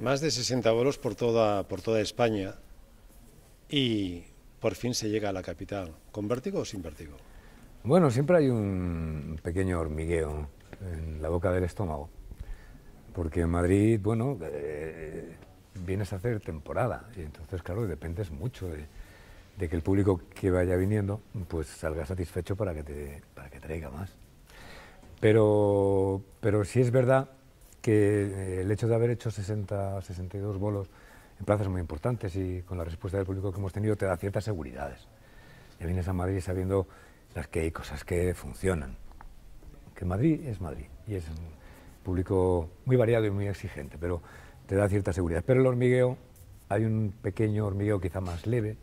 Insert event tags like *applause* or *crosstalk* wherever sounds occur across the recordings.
Más de 60 vuelos por toda, por toda España y por fin se llega a la capital. ¿Con vértigo o sin vértigo? Bueno, siempre hay un pequeño hormigueo en la boca del estómago. Porque en Madrid, bueno, eh, vienes a hacer temporada. Y entonces, claro, dependes mucho de, que el público que vaya viniendo pues salga satisfecho para que te, para que traiga más. Pero, pero sí es verdad que eh, el hecho de haber hecho 60, 62 bolos en plazas muy importantes y con la respuesta del público que hemos tenido te da ciertas seguridades. Ya vienes a Madrid sabiendo las que hay cosas que funcionan. Que Madrid es Madrid y es un público muy variado y muy exigente, pero te da cierta seguridad. Pero el hormigueo, hay un pequeño hormigueo quizá más leve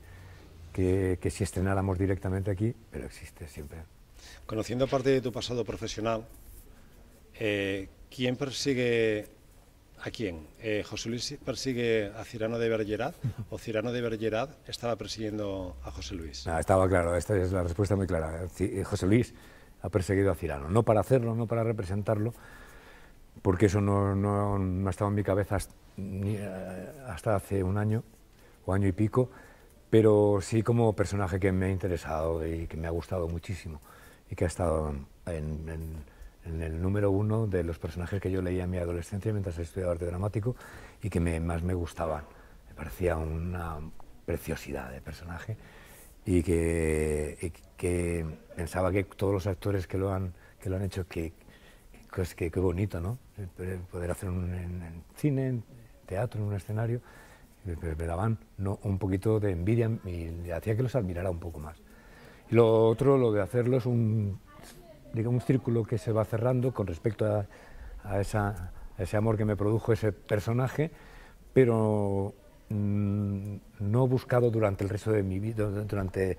que, que si estrenáramos directamente aquí, pero existe siempre. Conociendo parte de tu pasado profesional, eh, ¿Quién persigue a quién? Eh, ¿José Luis persigue a Cirano de Bergerat o Cirano de Bergerat estaba persiguiendo a José Luis? Ah, estaba claro, esta es la respuesta muy clara. Eh, eh, José Luis ha perseguido a Cirano, no para hacerlo, no para representarlo, porque eso no, ha estado en mi cabeza hasta, ni, hace un año o año y pico, pero sí como personaje que me ha interesado y que me ha gustado muchísimo y que ha estado en en el número uno de los personajes que yo leía en mi adolescencia mientras estudiaba arte dramático y que más me gustaban. Me parecía una preciosidad de personaje y que, pensaba que todos los actores que lo han, que lo han hecho, que, que qué bonito, ¿no? Poder hacer en, cine, en teatro, en un escenario, me, daban un poquito de envidia y hacía que los admirara un poco más. lo otro, lo de hacerlos un digamos, un círculo que se va cerrando con respecto a, ese amor que me produjo ese personaje, pero mm, no buscado durante el resto de mi vida, durante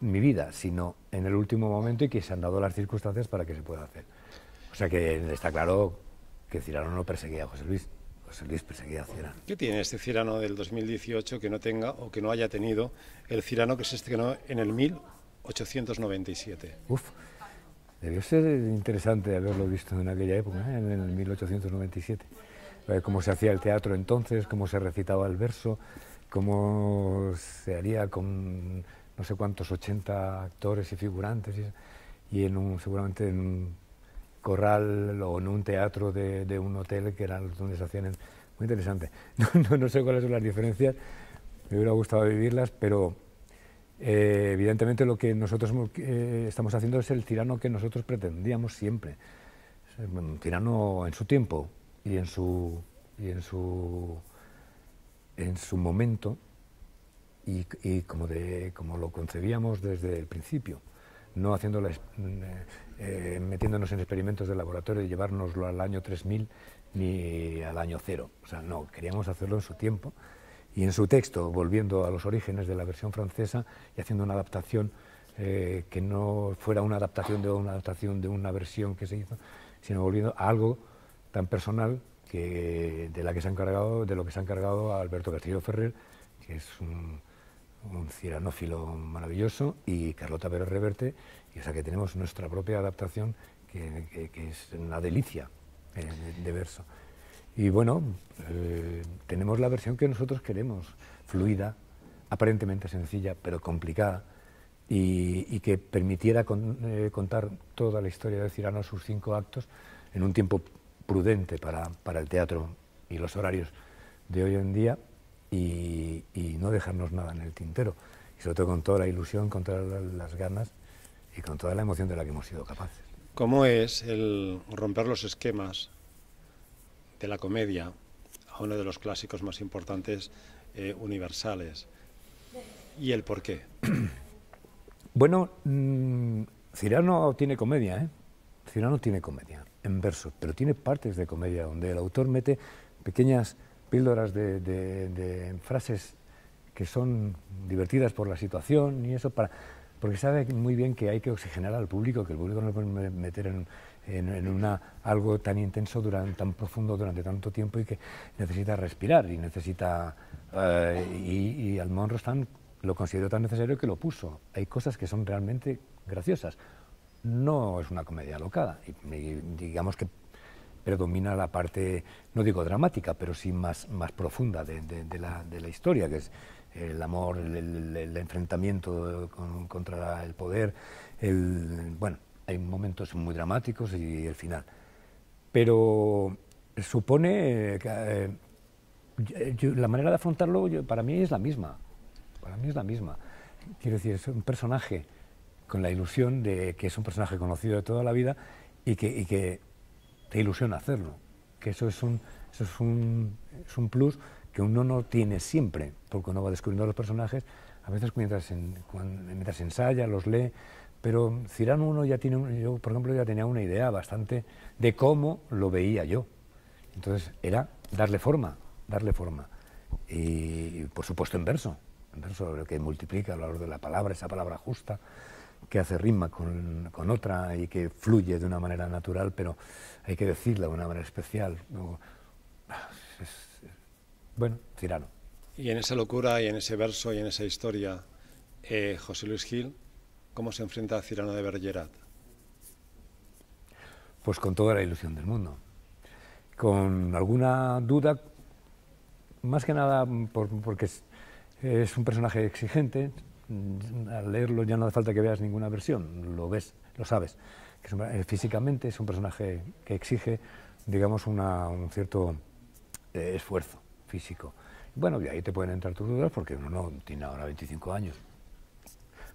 mi vida, sino en el último momento y que se han dado las circunstancias para que se pueda hacer. O sea que está claro que Cirano no perseguía a José Luis. José Luis perseguía a Cirano. ¿Qué tiene este Cirano del 2018 que no tenga o que no haya tenido el Cirano que se estrenó en el 1897? Uf. Debió ser interesante haberlo visto en aquella época, ¿eh? en el 1897. Cómo se hacía el teatro entonces, cómo se recitaba el verso, cómo se haría con no sé cuántos 80 actores y figurantes. Y, en un, seguramente en un corral o en un teatro de, un hotel que era donde se hacían. muy interesante. *laughs* no sé cuáles son las diferencias, me hubiera gustado vivirlas, pero eh, evidentemente lo que nosotros eh, estamos haciendo es el tirano que nosotros pretendíamos siempre. Un tirano en su tiempo y en su, y en su, en su momento y, como, de, como lo concebíamos desde el principio no haciendo eh, metiéndonos en experimentos de laboratorio y llevárnoslo al año 3000 ni al año cero. O sea, no, queríamos hacerlo en su tiempo y en su texto, volviendo a los orígenes de la versión francesa y haciendo una adaptación eh, que no fuera una adaptación de una adaptación de una versión que se hizo, sino volviendo a algo tan personal que, de, la que se han cargado, de lo que se ha encargado Alberto Castillo Ferrer, que es un, ciranófilo maravilloso, y Carlota Pérez Reverte, y, es sea que tenemos nuestra propia adaptación que, es una delicia eh, de verso. Y bueno, eh, tenemos la versión que nosotros queremos, fluida, aparentemente sencilla, pero complicada, y, que permitiera eh, contar toda la historia de Cirano, sus cinco actos, en un tiempo prudente para, el teatro y los horarios de hoy en día, y, y, no dejarnos nada en el tintero, y sobre todo con toda la ilusión, con todas las ganas y con toda la emoción de la que hemos sido capaces. ¿Cómo es el romper los esquemas de la comedia a uno de los clásicos más importantes eh, universales. ¿Y el por qué? *clears throat* Bueno, mm, Cirano tiene comedia, ¿eh? Cirano tiene comedia, en verso, pero tiene partes de comedia donde el autor mete pequeñas píldoras de, frases que son divertidas por la situación y eso para porque sabe muy bien que hay que oxigenar al público, que el público no puede meter en, en, una, algo tan intenso, durante, tan profundo durante tanto tiempo y que necesita respirar y necesita... Eh, y, y Almond lo consideró tan necesario que lo puso. Hay cosas que son realmente graciosas. No es una comedia locada. Y, digamos que predomina la parte, no digo dramática, pero sí más, más profunda de, la, de la, historia, que es el amor, el, enfrentamiento contra el poder, el, bueno, hay momentos muy dramáticos y el final. Pero supone que, eh, la manera de afrontarlo para mí es la misma. Para mí es la misma. Quiero decir, es un personaje con la ilusión de que es un personaje conocido de toda la vida y que, que te ilusiona hacerlo. Que eso es un, es un, plus que uno no tiene siempre, porque uno va descubriendo los personajes, a veces mientras, mientras ensaya, los lee. Pero Cirano uno ya tiene, yo por ejemplo ya tenía una idea bastante de cómo lo veía yo. Entonces era darle forma, darle forma. Y por supuesto en verso, en verso lo que multiplica el valor de la palabra, esa palabra justa, que hace rima con, otra y que fluye de una manera natural, pero hay que decirla de una manera especial. bueno, Cirano. Y en esa locura y en ese verso y en esa historia, eh, José Luis Gil cómo se enfrenta a Cirano de Bergerat. Pues con toda la ilusión del mundo. Con alguna duda, más que nada porque es, un personaje exigente. Al leerlo ya no hace falta que veas ninguna versión, lo ves, lo sabes. físicamente es un personaje que exige, digamos, un cierto eh, esfuerzo físico. Bueno, y ahí te pueden entrar tus dudas porque uno no tiene ahora 25 años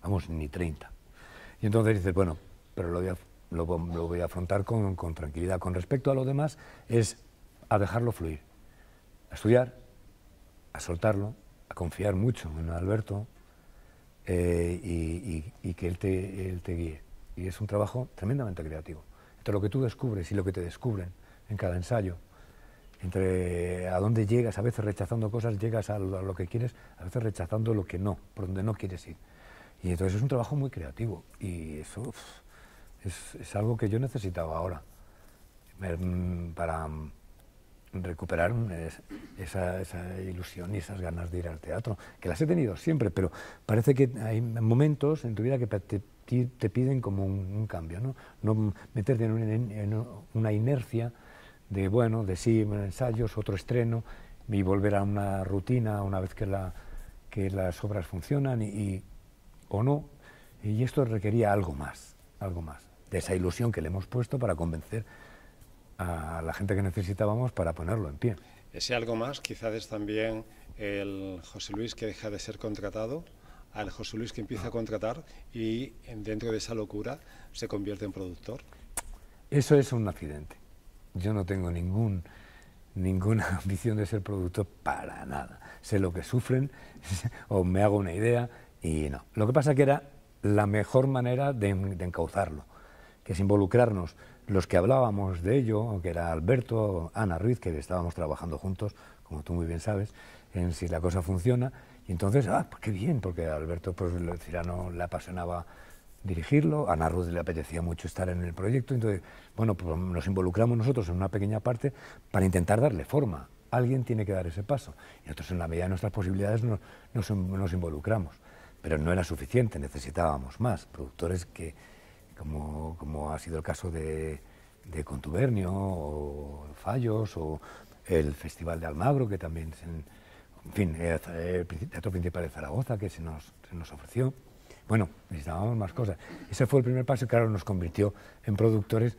vamos, ni 30. Y entonces dices, bueno, pero lo voy a, afrontar con, tranquilidad. Con respecto a lo demás, es a dejarlo fluir, a estudiar, a soltarlo, a confiar mucho en Alberto eh, y, que él te, guíe. Y es un trabajo tremendamente creativo. Entre lo que tú descubres y lo que te descubren en cada ensayo, entre a dónde llegas, a veces rechazando cosas, llegas a lo, que quieres, a veces rechazando lo que no, por donde no quieres ir. Y entonces es un trabajo muy creativo y eso es, algo que yo necesitaba ahora mm, para mm, recuperar mm, esa, ilusión y esas ganas de ir al teatro, que las he tenido siempre, pero parece que hay momentos en tu vida que te, piden como un, cambio, ¿no? no meterte en, una inercia de, bueno, de sí, ensayos, otro estreno, y volver a una rutina una vez que, la, que las obras funcionan y o no, y esto requería algo más, algo más, de esa ilusión que le hemos puesto para convencer a la gente que necesitábamos para ponerlo en pie. Ese algo más quizás es también el José Luis que deja de ser contratado, al José Luis que empieza a ah. contratar y dentro de esa locura se convierte en productor. Eso es un accidente. Yo no tengo ningún, ninguna *laughs* ambición de ser productor para nada. Sé lo que sufren *laughs* o me hago una idea y no. Lo que pasa que era la mejor manera de, encauzarlo, que es involucrarnos los que hablábamos de ello, que era Alberto, Ana Ruiz, que estábamos trabajando juntos, como tú muy bien sabes, en si la cosa funciona. Y entonces, ah, pues qué bien, porque a Alberto pues, le apasionaba dirigirlo, a Ana Ruiz le apetecía mucho estar en el proyecto. Entonces, bueno, pues nos involucramos nosotros en una pequeña parte para intentar darle forma. Alguien tiene que dar ese paso. Y nosotros, en la medida de nuestras posibilidades, nos involucramos pero no era suficiente, necesitábamos más. Productores que, como, como ha sido el caso de, Contubernio o Fallos o el Festival de Almagro, que también, en fin, eh, el Teatro Principal de Zaragoza, que se nos, nos ofreció. Bueno, necesitábamos más cosas. Ese fue el primer paso claro, nos convirtió en productores,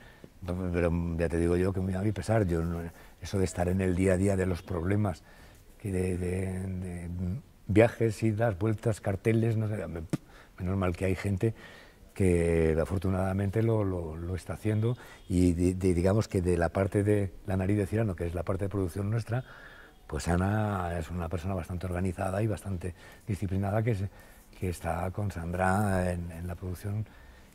pero ya te digo yo que me a mi pesar, yo, eso de estar en el día a día de los problemas que de viajes, idas, vueltas, carteles, no sé, menos mal que hay gente que afortunadamente lo, está haciendo y digamos que de la parte de la nariz de Cirano, que es la parte de producción nuestra, pues Ana es una persona bastante organizada y bastante disciplinada que, que está con Sandra en, la producción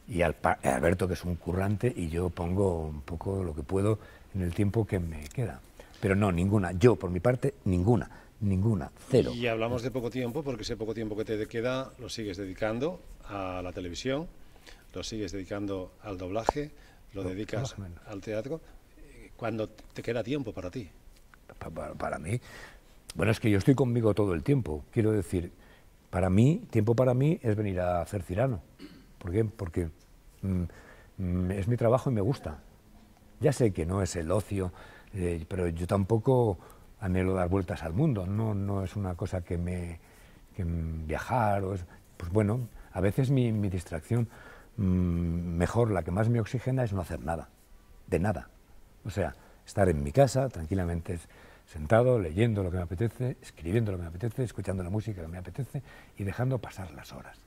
y al, Alberto, que es un currante, y yo pongo un poco lo que puedo en el tiempo que me queda. Pero no, ninguna. Yo, por mi parte, ninguna ninguna, cero. Y hablamos de poco tiempo, porque ese poco tiempo que te queda lo sigues dedicando a la televisión, lo sigues dedicando al doblaje, lo dedicas al teatro. cuando te queda tiempo para ti? Para, mí. Bueno, es que yo estoy conmigo todo el tiempo. Quiero decir, para mí, tiempo para mí es venir a hacer Cirano. ¿Por qué? Porque mm, mm, es mi trabajo y me gusta. Ya sé que no es el ocio, eh, pero yo tampoco anhelo dar vueltas al mundo, no, es una cosa que me... viajar, o pues bueno, a veces mi, distracción mm, mejor, la que más me oxigena es no hacer nada, de nada. O sea, estar en mi casa tranquilamente sentado, leyendo lo que me apetece, escribiendo lo que me apetece, escuchando la música que me apetece y dejando pasar las horas.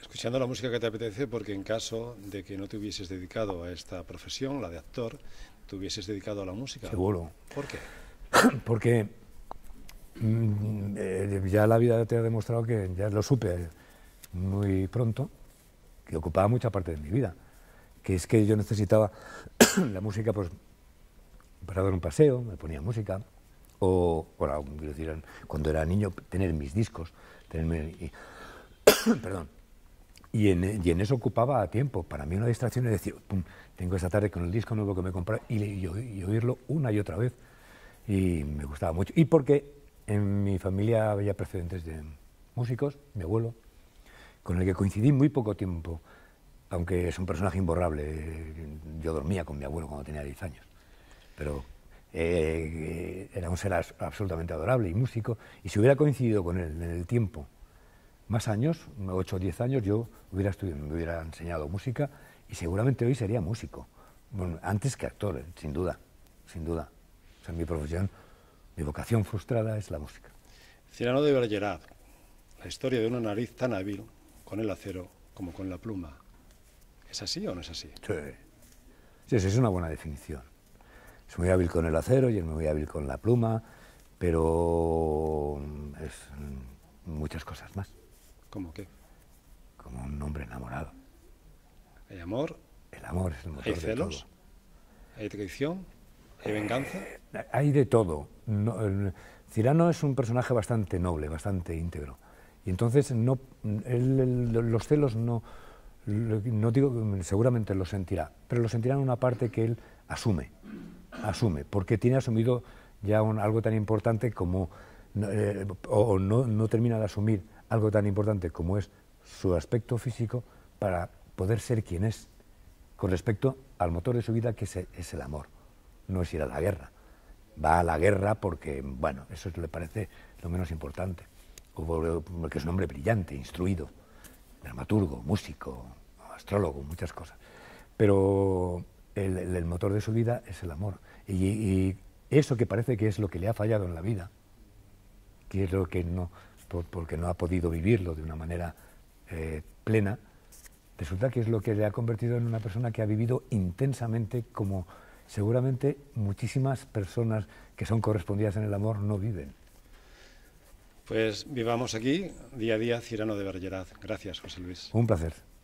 Escuchando la música que te apetece, porque en caso de que no te hubieses dedicado a esta profesión, la de actor, te hubieses dedicado a la música. Seguro. ¿Por qué? *coughs* porque mm, eh, ya la vida te ha demostrado que ya lo supe muy pronto, que ocupaba mucha parte de mi vida, que es que yo necesitaba *coughs* la música pues, para dar un paseo, me ponía música, o, cuando era niño tener mis discos, tenerme... Y, *coughs* perdón. Y en, y en, eso ocupaba tiempo. Para mí una distracción es decir, tengo esta tarde con el disco nuevo que me he comprado y oírlo una y otra vez y me gustaba mucho. Y porque en mi familia había precedentes de músicos, mi abuelo, con el que coincidí muy poco tiempo, aunque es un personaje imborrable. Yo dormía con mi abuelo cuando tenía 10 años, pero eh, era un ser absolutamente adorable y músico, y si hubiera coincidido con él en el tiempo, más años, 8 o 10 años, yo hubiera estudiado, me hubiera enseñado música y seguramente hoy sería músico. Bueno, antes que actor, eh, sin duda, sin duda. En mi profesión, mi vocación frustrada es la música. Cirano de Bergerac, la historia de una nariz tan hábil con el acero como con la pluma. ¿Es así o no es así? Sí. Sí, es una buena definición. Es muy hábil con el acero y es muy hábil con la pluma, pero mm, es mm, muchas cosas más. ¿Cómo qué? Como un hombre enamorado. ¿Hay amor? El amor es el motor ¿Hay celos? ¿Hay traición? ¿Hay venganza? hay de todo. Eh, Cirano es un personaje bastante noble, bastante íntegro. Y entonces los celos no, no digo, seguramente los sentirá, pero los sentirá en una parte que él asume, asume, porque tiene asumido ya algo tan importante como, eh, o no, no termina de asumir algo tan importante como es su aspecto físico para poder ser quien es con respecto al motor de su vida que es el amor no es ir a la guerra. Va a la guerra porque, bueno, eso le parece lo menos importante. Porque es un hombre brillante, instruido, dramaturgo, músico, astrólogo, muchas cosas. Pero el, motor de su vida es el amor. Y, eso que parece que es lo que le ha fallado en la vida, que es lo que no, porque no ha podido vivirlo de una manera eh, plena, resulta que es lo que le ha convertido en una persona que ha vivido intensamente como seguramente muchísimas personas que son correspondidas en el amor no viven. Pues vivamos aquí, día a día, Cirano de Bergeraz. Gracias, José Luis. Un placer.